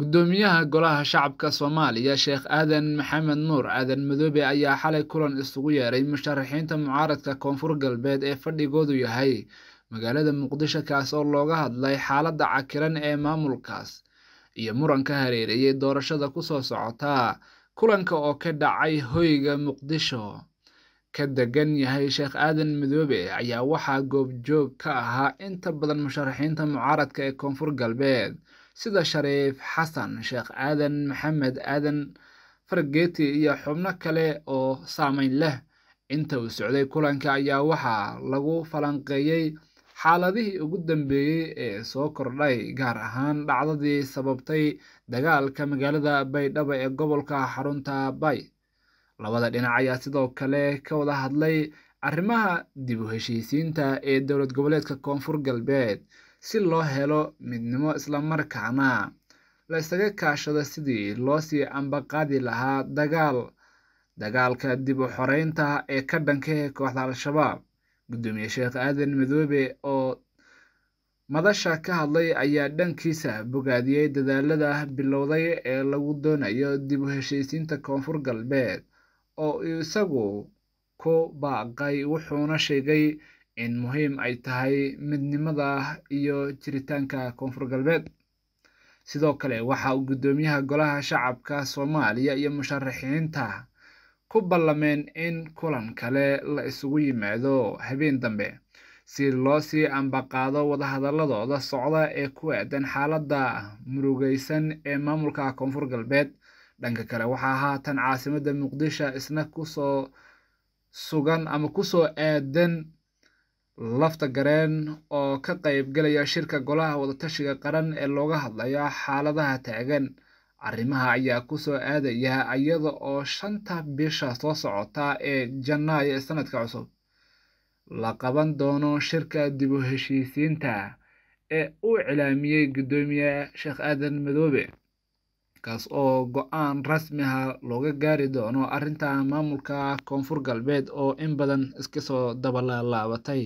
guddoomiyaha golaha shacabka soomaaliya sheekh aadan maxamed nuur aadan madoobe ayaa xalay kulan isugu yeeray musharaxiinta mucaaradka koonfur galbeed ee fadhigoodu yahay magaalada muqdisho kaas oo looga hadlay xaaladda cakiran ee maamulkaas iyo muranka hareereeyey doorashada kusoo socota kulanka oo ka dhacay hoyga muqdisho ka degan yahay sheekh aadan madoobe ayaa waxaa goobjoog ka ahaa inta badan musharaxiinta mucaaradka ee koonfur galbeed sida shariif xasan sheekh aadan maxamed aadan fargeeti iyo xubno kale oo saameyn leh inta uu socday kulanka ayaa waxaa lagu falanqeeyey xaaladihii ugu dambeeyey ee soo kordhay gaar ahaan dhacdadii sababtay dagaalka magaalada baydhabo ee gobolka xarunta bay labada dhinac ayaa sidoo kale ka wada hadlay arrimaha dib u heshiisiinta ee dowlad goboleedka koonfur galbeed si loo helo midnimo islamarkaana la isaga kaashado sidii loo sii ambaqaadi lahaa dagaal dagaalka dib u xoreynta ee ka dhankahe kooxda al-shabaab guddoomiye sheekh aadan madoobe oo madasha ka hadlay ayaa dhankiisa bogaadiyey dadaalada bilowday ee lagu doonayo dib u heshiisiinta koonfur galbeed oo isagu ku baaqay wuxuuna sheegay in muhiim ay tahay midnimada iyo jiritaanka koonfur galbeed sidoo kale waxa uu guddoomiyaha golaha shacabka soomaaliya iyo musharaxiinta ku ballameen in kulan kale la isugu yimaado habeen dambe si loo sii ambaqaado wadahadaladooda socda ee ku aadan xaaladda murugaysan ee maamulka koonfur galbeed dhanka kale waxaa haatan caasimadda muqdisho isna kusoo sugan ama kusoo aadan lafta gareen oo ka qaybgalaya shirka golaha wadatashiga qaran ee looga hadlayo xaaladaha taagan arrimaha ayaa kusoo aadaya iyada oo shanta bisha soo socota ee janaayo ee sanadka cusub la qaban doono shirka dib u heshiisiinta ee uu cilaamiyey guddoomiye sheekh aadan madoobe kaas oo go-aan rasmi ah looga gaari doono arrinta maamulka koonfur galbeed oo in badan iska soo dabalaabatay